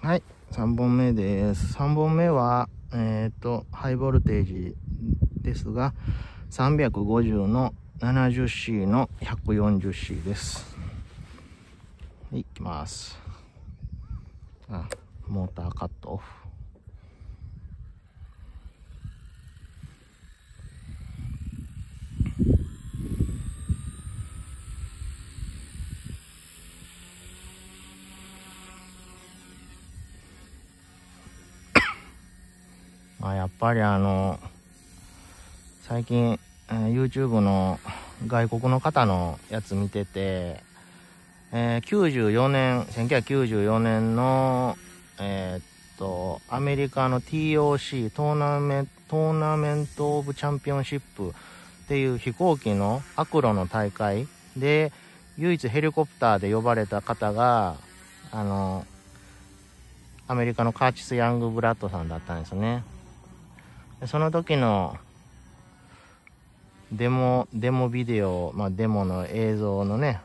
はい、3本目です。3本目は、えっ、ー、と、ハイボルテージですが、350の 70C の 140C です。いきます。あ、モーターカットオフ。まあ、やっぱりあの、最近、え YouTube の外国の方のやつ見てて、えー、94年、1994年の、えー、っと、アメリカの TOC、トーナメント、トーナメント・オブ・チャンピオンシップっていう飛行機のアクロの大会で、唯一ヘリコプターで呼ばれた方が、あの、アメリカのカーチス・ヤング・ブラッドさんだったんですね。その時のデモ、デモビデオ、まあデモの映像のね、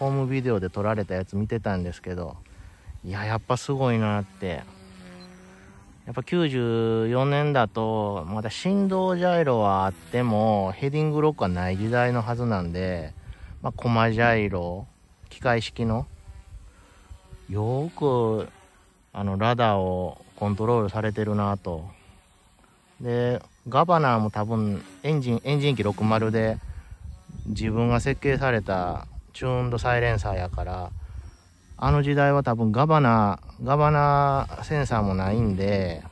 ホームビデオで撮られたやつ見てたんですけど、いや、やっぱすごいなって。やっぱ94年だと、まだ振動ジャイロはあっても、ヘディングロックはない時代のはずなんで、まあコマジャイロ、機械式の、よく、あの、ラダーをコントロールされてるなとで、ガバナーも多分エンジン、エンジン機60で自分が設計されたチューンドサイレンサーやから、あの時代は多分ガバナー、ガバナーセンサーもないんで、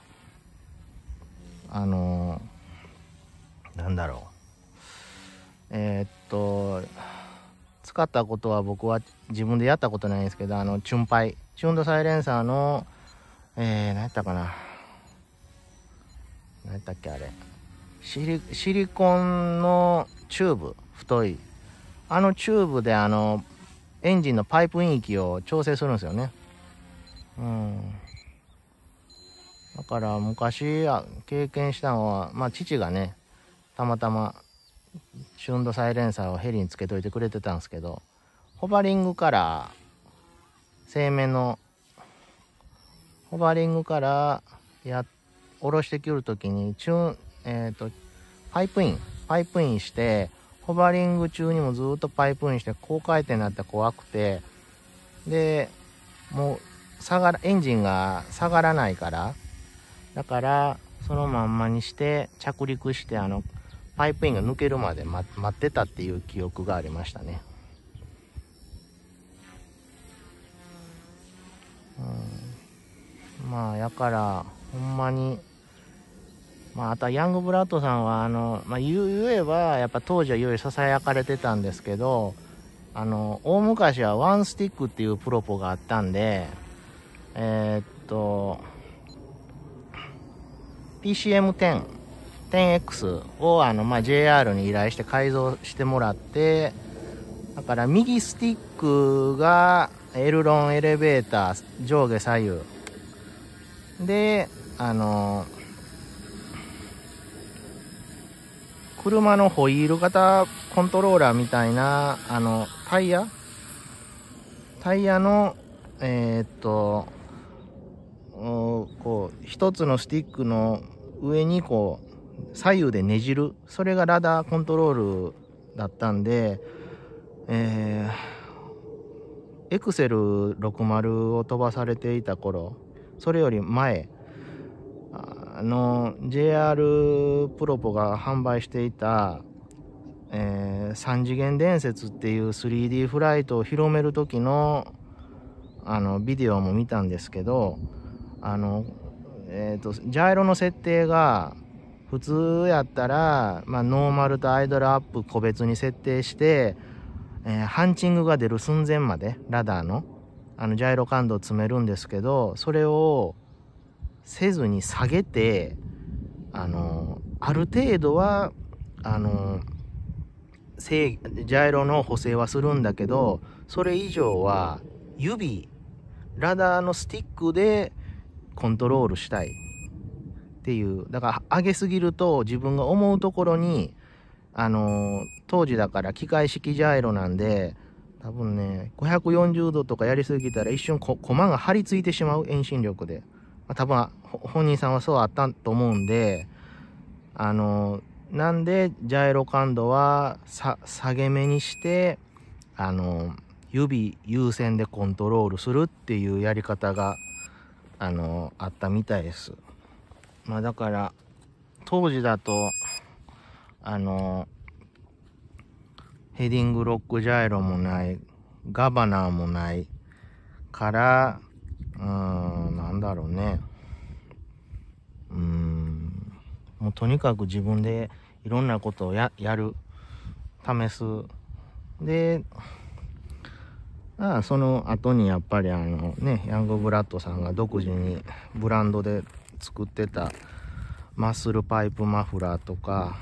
あの、なんだろう。えー、っと、使ったことは僕は自分でやったことないんですけど、あの、チュンパイ、チューンドサイレンサーの、えー、何やったかな。何だっけあれシリコンのチューブ太いあのチューブであのエンジンのパイプイン域を調整するんですよねうんだから昔経験したのは、まあ、父がねたまたまシュンドサイレンサーをヘリにつけといてくれてたんですけどホバリングから製麺のホバリングからやっ下ろしてくるときに、チューン、えっ、ー、と、パイプイン、パイプインして、ホバリング中にもずっとパイプインして、高回転になって怖くて、で、もう、下がら、エンジンが下がらないから、だから、そのまんまにして、着陸して、あの、パイプインが抜けるまで待ってたっていう記憶がありましたね。うん、まあ、やから、ほんまに、まあ、あとはヤングブラッドさんはあの、まあ、言えばやっぱ当時はよいささやかれてたんですけどあの大昔はワンスティックっていうプロポがあったんでえー、っと PCM10 10X をあの、まあ、JR に依頼して改造してもらってだから右スティックがエルロンエレベーター上下左右であのー車のホイール型コントローラーみたいな、あの、タイヤタイヤの、えー、っと、こう、一つのスティックの上にこう、左右でねじる。それがラダーコントロールだったんで、えー、エクセル60を飛ばされていた頃、それより前あの、JR プロポが販売していた、えー、三次元伝説っていう 3D フライトを広める時の、あの、ビデオも見たんですけど、あの、えっ、ー、と、ジャイロの設定が、普通やったら、まあ、ノーマルとアイドルアップ個別に設定して、えー、ハンチングが出る寸前まで、ラダーの、あの、ジャイロ感度を詰めるんですけど、それを、せずに下げて、あの、ある程度は、あの、ジャイロの補正はするんだけど、それ以上は指、ラダーのスティックでコントロールしたいっていう。だから上げすぎると自分が思うところに、あの、当時だから機械式ジャイロなんで、多分ね、540度とかやりすぎたら一瞬コマが張り付いてしまう遠心力で。あ、多分本人さんはそうあったと思うんで、あの、なんでジャイロ感度は下げ目にして、あの、指優先でコントロールするっていうやり方が、あの、あったみたいです。まあだから、当時だと、あの、ヘディングロックジャイロもない、ガバナーもないから、うーん、なんだろうね。うーん、もうとにかく自分でいろんなことをや、やる。試す。で、ああその後にやっぱりあのね、ヤングブラッドさんが独自にブランドで作ってたマッスルパイプマフラーとか、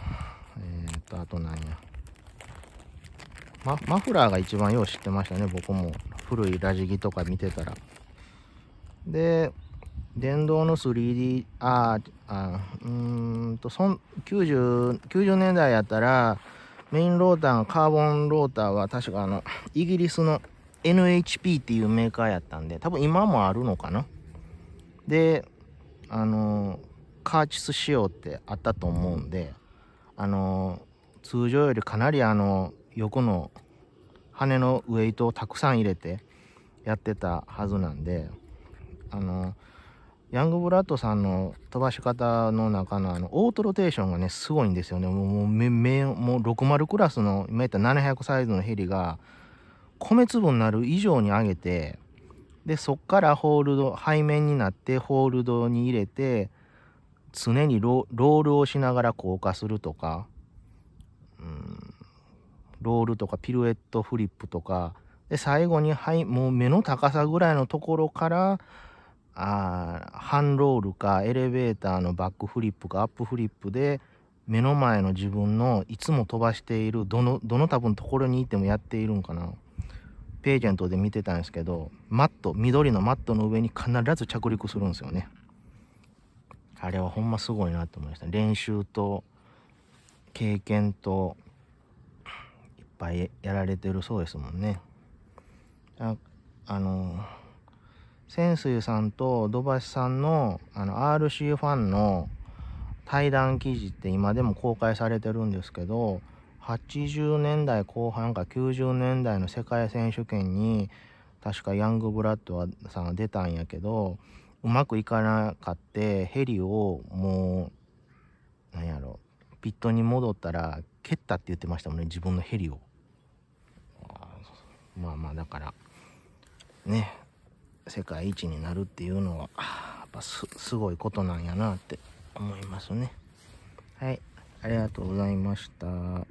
えっ、と、あと何や。ママフラーが一番よう知ってましたね、僕も。古いラジギとか見てたら。で、電動の 3D、ああ、うんと、そん90、90年代やったら、メインローター、カーボンローターは確かあの、イギリスの NHP っていうメーカーやったんで、多分今もあるのかな。で、あの、カーチス仕様ってあったと思うんで、あの、通常よりかなりあの、横の羽のウエイトをたくさん入れてやってたはずなんで、あの、ヤングブラッドさんの飛ばし方の中のあの、オートロテーションがね、すごいんですよね。もう、め、め、もう60クラスの、今言った700サイズのヘリが、米粒になる以上に上げて、で、そっからホールド、背面になってホールドに入れて、常にロールをしながら降下するとか、うん、ロールとかピルエットフリップとか、で、最後に、はい、もう目の高さぐらいのところから、あハンロールかエレベーターのバックフリップかアップフリップで目の前の自分のいつも飛ばしているどのどの多分ところにいてもやっているんかなページェントで見てたんですけどマット緑のマットの上に必ず着陸するんですよねあれはほんますごいなと思いました練習と経験といっぱいやられてるそうですもんねああのー泉水さんと土橋さんのあの RC ファンの対談記事って今でも公開されてるんですけど80年代後半か90年代の世界選手権に確かヤングブラッドさんは出たんやけどうまくいかなかってヘリをもうなんやろピットに戻ったら蹴ったって言ってましたもんね自分のヘリをまあまあだからね世界一になるっていうのは、やっぱすごいことなんやなって思いますね。はい。ありがとうございました。